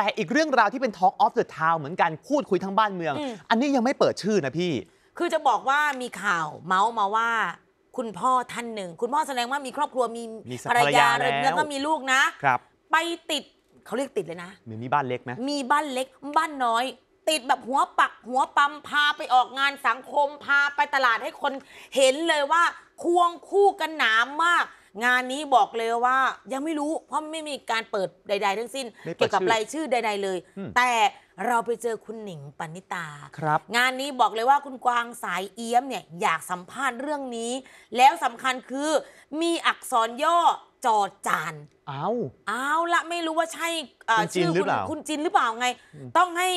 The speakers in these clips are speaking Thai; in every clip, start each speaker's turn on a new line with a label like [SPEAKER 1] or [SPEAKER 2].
[SPEAKER 1] แต่อีกเรื่องราวที่เป็น Talk of the Town เหมือนกันพูดคุยทั้งบ้านเมือง อันนี้ยังไม่เปิดชื่อนะพี่
[SPEAKER 2] คือจะบอกว่ามีข่าวเมาส์มาว่าคุณพ่อท่านหนึ่ง คุณพ่อแสดงว่ามีครอบครัวมีมภรรยา แล้วแล้วก็มีลูกนะ ครับ ไปติดเขาเรียกติดเลยนะ มีมีบ้านเล็กไหมมีบ้านเล็กบ้านน้อย ติดแบบหัวปักหัวปั๊มพาไปออกงานสังคมพาไปตลาดให้คนเห็นเลยว่าควงคู่กันหนามมากงานนี้บอกเลยว่ายังไม่รู้เพราะไม่มีการเปิดใด ๆทั้งสิ้น เกี่ยวกับรายชื่อใด ๆเลย แต่เราไปเจอคุณหนิงปณิตาครับงานนี้บอกเลยว่าคุณกวางสายเอี้ยมเนี่ยอยากสัมภาษณ์เรื่องนี้ แล้วสำคัญคือมีอักษรย่อจอจาน เอาเอาละไม่รู้ว่าใช่ชื่อคุณคุณจินหรือเปล่าไง ต้องให้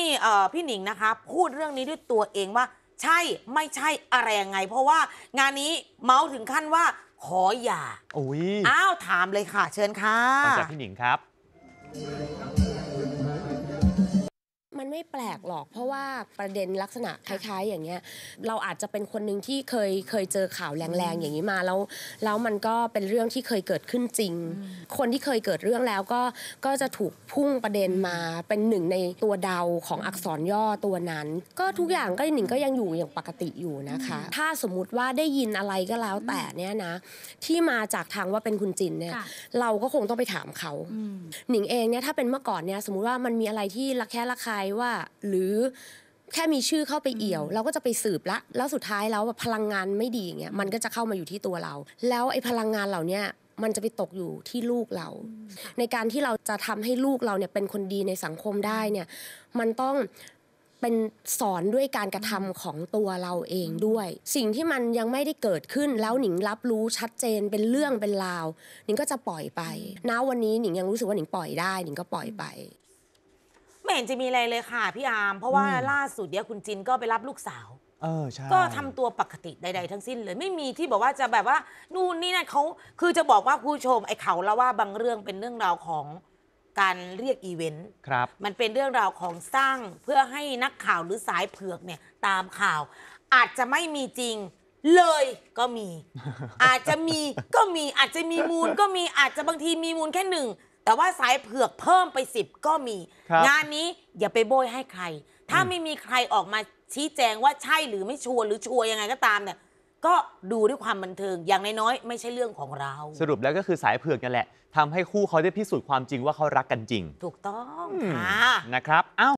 [SPEAKER 2] พี่หนิงนะคะพูดเรื่องนี้ด้วยตัวเองว่า ใช่ไม่ใช่อะไรยังไง เพราะว่างานนี้เมาส์ถึงขั้นว่าขออย่า อุ้ยอ้าว ถามเลยค่ะ เชิญค่ะมาจากพี่หนิงครับ
[SPEAKER 1] มันไม่แปลกหรอกเพราะว่าประเด็นลักษณะคล้าย ๆ อย่างเงี้ยเราอาจจะเป็นคนหนึ่งที่เคยเคยเจอข่าวแรงๆอย่างนี้มาแล้วแล้วมันก็เป็นเรื่องที่เคยเกิดขึ้นจริง คนที่เคยเกิดเรื่องแล้วก็ก็จะถูกพุ่งประเด็นมาเป็นหนึ่งในตัวเดาของอักษรย่อตัวนั้น ก็ทุกอย่างก็หนิงก็ยังอยู่อย่างปกติอยู่นะคะ ถ้าสมมุติว่าได้ยินอะไรก็แล้ว แต่เนี่ยนะที่มาจากทางว่าเป็นคุณจินเนี่ยเราก็คงต้องไปถามเขาหนิงเองเนี่ยถ้าเป็นเมื่อก่อนเนี่ยสมมุติว่ามันมีอะไรที่ระแคะระคายว่าหรือแค่มีชื่อเข้าไปเอี่ยว เราก็จะไปสืบละแล้วสุดท้ายแล้วพลังงานไม่ดีอย่างเงี้ยมันก็จะเข้ามาอยู่ที่ตัวเรา แล้วไอ้พลังงานเหล่านี้มันจะไปตกอยู่ที่ลูกเรา ในการที่เราจะทำให้ลูกเราเนี่ยเป็นคนดีในสังคมได้เนี่ยมันต้องเป็นสอนด้วยการกระทำของตัวเราเองด้วย สิ่งที่มันยังไม่ได้เกิดขึ้นแล้วหนิงรับรู้ชัดเจนเป็นเรื่องเป็นราวหนิงก็จะปล่อยไปนะวันนี้หนิงยังรู้สึกว่าหนิงปล่อยได้หนิงก็ปล่อยไป
[SPEAKER 2] เห็นจะมีอะไรเลยค่ะพี่อาร์มเพราะว่าล่าสุดเดียวคุณจินก็ไปรับลูกสาว
[SPEAKER 1] เออใช่ ก็ท
[SPEAKER 2] ำตัวปกติใดๆทั้งสิ้นเลย ไม่มีที่บอกว่าจะแบบว่านู่นนี่นั่นเขาคือจะบอกว่าผู้ชมไอ้เขาแล้วว่าบางเรื่องเป็นเรื่องราวของการเรียกอีเวนต์ครับมันเป็นเรื่องราวของสร้างเพื่อให้นักข่าวหรือสายเผือกเนี่ยตามข่าว อาจจะไม่มีจริงเลยก็มี อาจจะมีก็มีอาจจะมีมูลก็มีอาจจะบางทีมีมูลแค่หนึ่งแต่ว่าสายเผือกเพิ่มไปสิบก็มีงานนี้อย่าไปโบยให้ใคร ถ้าไม่มีใครออกมาชี้แจงว่าใช่หรือไม่ชัวร์หรือชัวร์ยังไงก็ตามเนี่ยก็ดูด้วยความบันเทิงอย่างน้อยๆไม่ใช่เรื่องของเรา ส
[SPEAKER 1] รุปแล้วก็คือสายเผือกนั่นแหละทำให้คู่เขาได้พิสูจน์ความจริงว่าเขารักกันจริง
[SPEAKER 2] ถูกต้องค่ะนะครับเอ้า